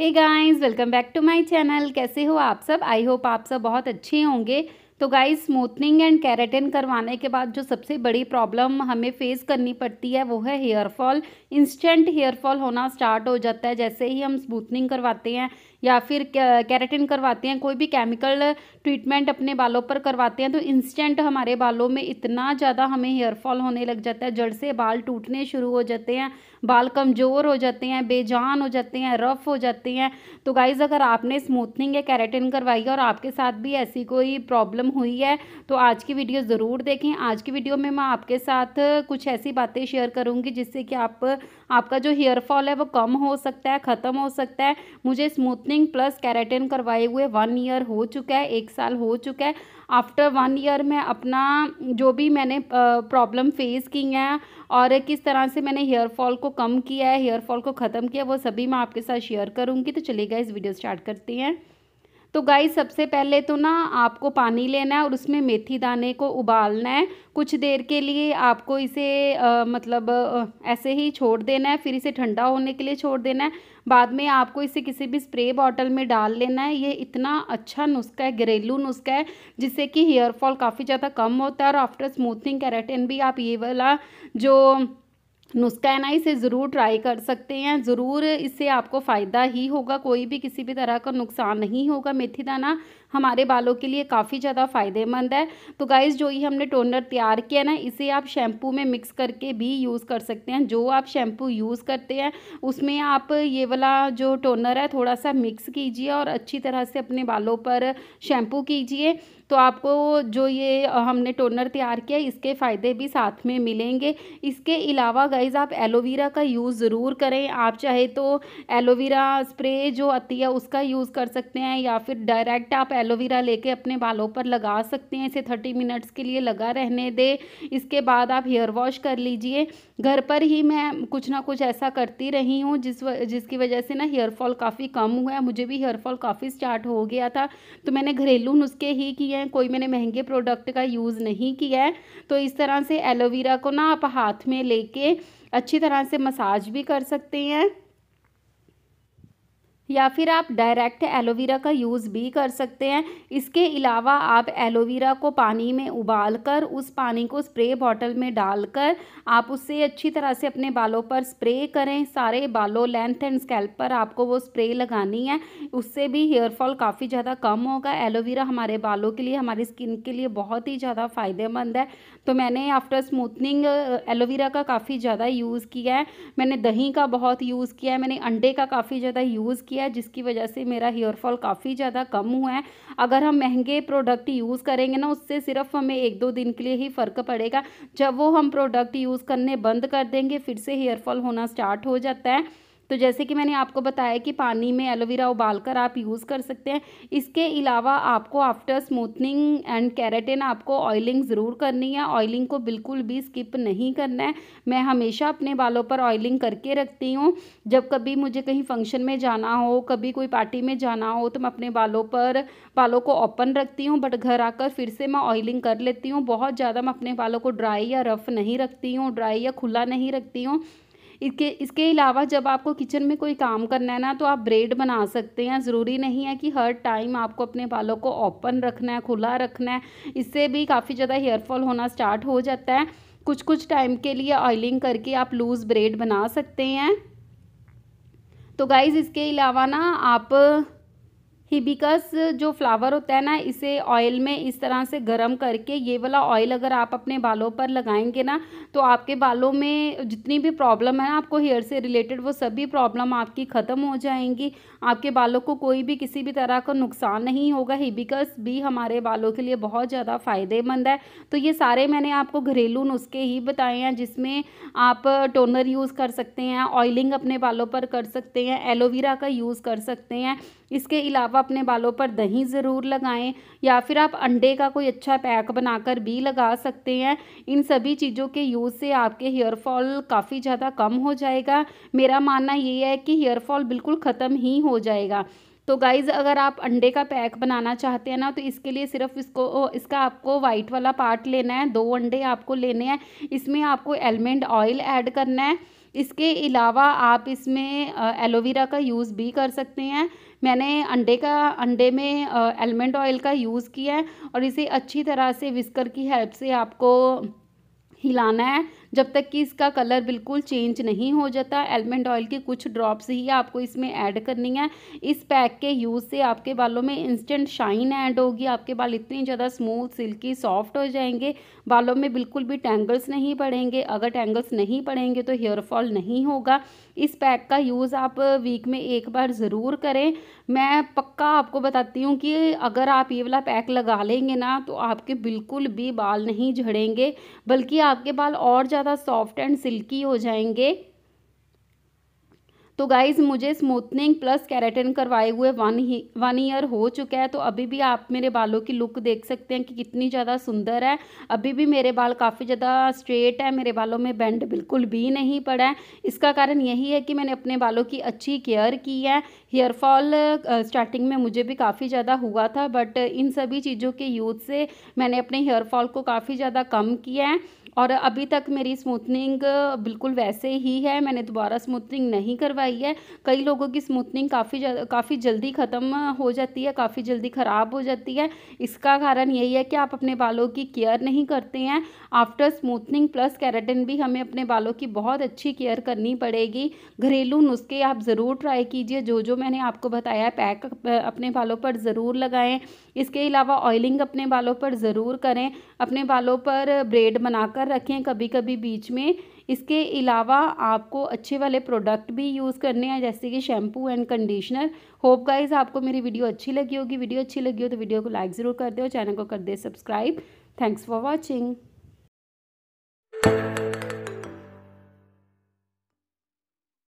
hey guys welcome back to my channel कैसे हो आप सब आई होप आप सब बहुत अच्छे होंगे तो गाइस स्मूथनिंग एंड कैरेटिन करवाने के बाद जो सबसे बड़ी प्रॉब्लम हमें फेस करनी पड़ती है वो है hair fall instant hair fall होना स्टार्ट हो जाता है जैसे ही हम स्मूथनिंग करवाते हैं या फिर कैरेटिन करवाते हैं कोई भी केमिकल ट्रीटमेंट अपने बालों पर करवाते हैं तो इंस्टेंट हमारे बालों में इतना ज़्यादा हमें हेयरफॉल होने लग जाता है जड़ से बाल टूटने शुरू हो जाते हैं बाल कमज़ोर हो जाते हैं बेजान हो जाते हैं रफ़ हो जाते हैं तो गाइज़ अगर आपने स्मूथनिंग या कैरेटिन करवाई है और आपके साथ भी ऐसी कोई प्रॉब्लम हुई है तो आज की वीडियो ज़रूर देखें आज की वीडियो में मैं आपके साथ कुछ ऐसी बातें शेयर करूँगी जिससे कि आप आपका जो हेयरफॉल है वो कम हो सकता है ख़त्म हो सकता है मुझे स्मूथ स्ट्रेटनिंग प्लस कैरेटिन करवाए हुए वन ईयर हो चुका है एक साल हो चुका है आफ्टर वन ईयर में अपना जो भी मैंने प्रॉब्लम फेस की हैं और किस तरह से मैंने हेयर फॉल को कम किया है हेयर फॉल को ख़त्म किया वो सभी मैं आपके साथ शेयर करूँगी तो चलेगा इस वीडियो स्टार्ट करते हैं तो गाय सबसे पहले तो ना आपको पानी लेना है और उसमें मेथी दाने को उबालना है कुछ देर के लिए आपको इसे आ, मतलब ऐसे ही छोड़ देना है फिर इसे ठंडा होने के लिए छोड़ देना है बाद में आपको इसे किसी भी स्प्रे बॉटल में डाल लेना है ये इतना अच्छा नुस्खा है घरेलू नुस्खा है जिससे कि हेयरफॉल काफ़ी ज़्यादा कम होता है और आफ्टर स्मूथनिंग कैरेटिन भी आप ये वाला जो नुस्खा है ना इसे ज़रूर ट्राई कर सकते हैं ज़रूर इससे आपको फ़ायदा ही होगा कोई भी किसी भी तरह का नुकसान नहीं होगा मेथी दाना हमारे बालों के लिए काफ़ी ज़्यादा फ़ायदेमंद है तो गाइज़ जो ये हमने टोनर तैयार किया ना इसे आप शैम्पू में मिक्स करके भी यूज़ कर सकते हैं जो आप शैम्पू यूज़ करते हैं उसमें आप ये वाला जो टोनर है थोड़ा सा मिक्स कीजिए और अच्छी तरह से अपने बालों पर शैम्पू कीजिए तो आपको जो ये हमने टोनर तैयार किया इसके फ़ायदे भी साथ में मिलेंगे इसके अलावा गाइज आप एलोवेरा का यूज़ ज़रूर करें आप चाहे तो एलोवेरा स्प्रे जो आती है उसका यूज़ कर सकते हैं या फिर डायरेक्ट आप एलोवेरा लेके अपने बालों पर लगा सकते हैं इसे थर्टी मिनट्स के लिए लगा रहने दे इसके बाद आप हेयर वॉश कर लीजिए घर पर ही मैं कुछ ना कुछ ऐसा करती रही हूँ जिस व, जिसकी वजह से ना हेयरफॉल काफ़ी कम हुआ है मुझे भी हेयरफॉल काफ़ी स्टार्ट हो गया था तो मैंने घरेलू नुस्खे ही किए हैं कोई मैंने महंगे प्रोडक्ट का यूज़ नहीं किया है तो इस तरह से एलोवेरा को ना आप हाथ में लेके अच्छी तरह से मसाज भी कर सकते हैं या फिर आप डायरेक्ट एलोवेरा का यूज़ भी कर सकते हैं इसके अलावा आप एलोवेरा को पानी में उबाल कर उस पानी को स्प्रे बॉटल में डालकर आप उससे अच्छी तरह से अपने बालों पर स्प्रे करें सारे बालों लेंथ एंड स्कैल्प पर आपको वो स्प्रे लगानी है उससे भी हेयरफॉल काफ़ी ज़्यादा कम होगा एलोवेरा हमारे बालों के लिए हमारी स्किन के लिए बहुत ही ज़्यादा फ़ायदेमंद है तो मैंने आफ्टर स्मूथनिंग एलोवेरा का काफ़ी ज़्यादा यूज़ किया है मैंने दही का बहुत यूज़ किया है मैंने अंडे का काफ़ी ज़्यादा यूज़ किया गया जिसकी वजह से मेरा हेयर फॉल काफ़ी ज़्यादा कम हुआ है अगर हम महंगे प्रोडक्ट यूज़ करेंगे ना उससे सिर्फ हमें एक दो दिन के लिए ही फ़र्क पड़ेगा जब वो हम प्रोडक्ट यूज़ करने बंद कर देंगे फिर से हेयरफॉल होना स्टार्ट हो जाता है तो जैसे कि मैंने आपको बताया कि पानी में एलोवेरा उबालकर आप यूज़ कर सकते हैं इसके अलावा आपको आफ्टर स्मूथनिंग एंड कैरेटिन आपको ऑयलिंग ज़रूर करनी है ऑयलिंग को बिल्कुल भी स्किप नहीं करना है मैं हमेशा अपने बालों पर ऑयलिंग करके रखती हूँ जब कभी मुझे कहीं फंक्शन में जाना हो कभी कोई पार्टी में जाना हो तो मैं अपने बालों पर बालों को ओपन रखती हूँ बट घर आकर फिर से मैं ऑयलिंग कर लेती हूँ बहुत ज़्यादा मैं अपने बालों को ड्राई या रफ़ नहीं रखती हूँ ड्राई या खुला नहीं रखती हूँ इसके इसके अलावा जब आपको किचन में कोई काम करना है ना तो आप ब्रेड बना सकते हैं ज़रूरी नहीं है कि हर टाइम आपको अपने बालों को ओपन रखना है खुला रखना है इससे भी काफ़ी ज़्यादा हेयरफॉल होना स्टार्ट हो जाता है कुछ कुछ टाइम के लिए ऑयलिंग करके आप लूज़ ब्रेड बना सकते हैं तो गाइज़ इसके अलावा ना आप हिबिकस uh, जो फ्लावर होता है ना इसे ऑयल में इस तरह से गर्म करके ये वाला ऑयल अगर आप अपने बालों पर लगाएंगे ना तो आपके बालों में जितनी भी प्रॉब्लम है ना आपको हेयर से रिलेटेड वो सभी प्रॉब्लम आपकी ख़त्म हो जाएंगी आपके बालों को कोई भी किसी भी तरह का नुकसान नहीं होगा हिबिकस भी हमारे बालों के लिए बहुत ज़्यादा फ़ायदेमंद है तो ये सारे मैंने आपको घरेलू नुस्खे ही बताए हैं जिसमें आप टोनर uh, यूज़ कर सकते हैं ऑयलिंग अपने बालों पर कर सकते हैं एलोवेरा का यूज़ कर सकते हैं इसके अलावा अपने बालों पर दही ज़रूर लगाएं या फिर आप अंडे का कोई अच्छा पैक बनाकर भी लगा सकते हैं इन सभी चीज़ों के यूज़ से आपके हेयर फॉल काफ़ी ज़्यादा कम हो जाएगा मेरा मानना ये है कि हेयर फॉल बिल्कुल ख़त्म ही हो जाएगा तो गाइज़ अगर आप अंडे का पैक बनाना चाहते हैं ना तो इसके लिए सिर्फ इसको इसका आपको वाइट वाला पार्ट लेना है दो अंडे आपको लेने हैं इसमें आपको एलमंड ऑयल ऐड करना है इसके अलावा आप इसमें एलोवेरा का यूज़ भी कर सकते हैं मैंने अंडे का अंडे में एलमंड ऑयल का यूज़ किया है और इसे अच्छी तरह से विस्कर की हेल्प से आपको हिलाना है जब तक कि इसका कलर बिल्कुल चेंज नहीं हो जाता एलमंड ऑयल के कुछ ड्रॉप्स ही आपको इसमें ऐड करनी है इस पैक के यूज़ से आपके बालों में इंस्टेंट शाइन ऐड होगी आपके बाल इतने ज़्यादा स्मूथ सिल्की सॉफ्ट हो जाएंगे बालों में बिल्कुल भी टैंगल्स नहीं पड़ेंगे अगर टैंगल्स नहीं पड़ेंगे तो हेयर फॉल नहीं होगा इस पैक का यूज़ आप वीक में एक बार ज़रूर करें मैं पक्का आपको बताती हूँ कि अगर आप ये वाला पैक लगा लेंगे ना तो आपके बिल्कुल भी बाल नहीं झड़ेंगे बल्कि आपके बाल और ज़्यादा ज़्यादा सॉफ्ट एंड सिल्की हो जाएंगे तो गाइज मुझे स्मूथनिंग प्लस कैरेटिन करवाए हुए वन ही वन ईयर हो चुका है तो अभी भी आप मेरे बालों की लुक देख सकते हैं कि कितनी ज़्यादा सुंदर है अभी भी मेरे बाल काफ़ी ज़्यादा स्ट्रेट है मेरे बालों में बैंड बिल्कुल भी नहीं पड़ा है इसका कारण यही है कि मैंने अपने बालों की अच्छी केयर की है हेयरफॉल स्टार्टिंग में मुझे भी काफ़ी ज़्यादा हुआ था बट इन सभी चीज़ों के यूज़ से मैंने अपने हेयरफॉल को काफ़ी ज़्यादा कम किया है और अभी तक मेरी स्मूथनिंग बिल्कुल वैसे ही है मैंने दोबारा स्मूथनिंग नहीं करवाई है कई लोगों की स्मूथनिंग काफ़ी काफ़ी जल्दी ख़त्म हो जाती है काफ़ी जल्दी ख़राब हो जाती है इसका कारण यही है कि आप अपने बालों की केयर नहीं करते हैं आफ्टर स्मूथनिंग प्लस कैरेटिन भी हमें अपने बालों की बहुत अच्छी केयर करनी पड़ेगी घरेलू नुस्खे आप ज़रूर ट्राई कीजिए जो जो मैंने आपको बताया पैक अपने बालों पर ज़रूर लगाएँ इसके अलावा ऑयलिंग अपने बालों पर ज़रूर करें अपने बालों पर ब्रेड बनाकर कर रखें कभी कभी बीच में इसके अलावा आपको अच्छे वाले प्रोडक्ट भी यूज़ करने हैं जैसे कि shampoo and conditioner hope guys आपको मेरी वीडियो अच्छी लगी होगी वीडियो अच्छी लगी हो तो वीडियो को लाइक ज़रूर कर दे और चैनल को कर दे सब्सक्राइब थैंक्स फॉर वॉचिंग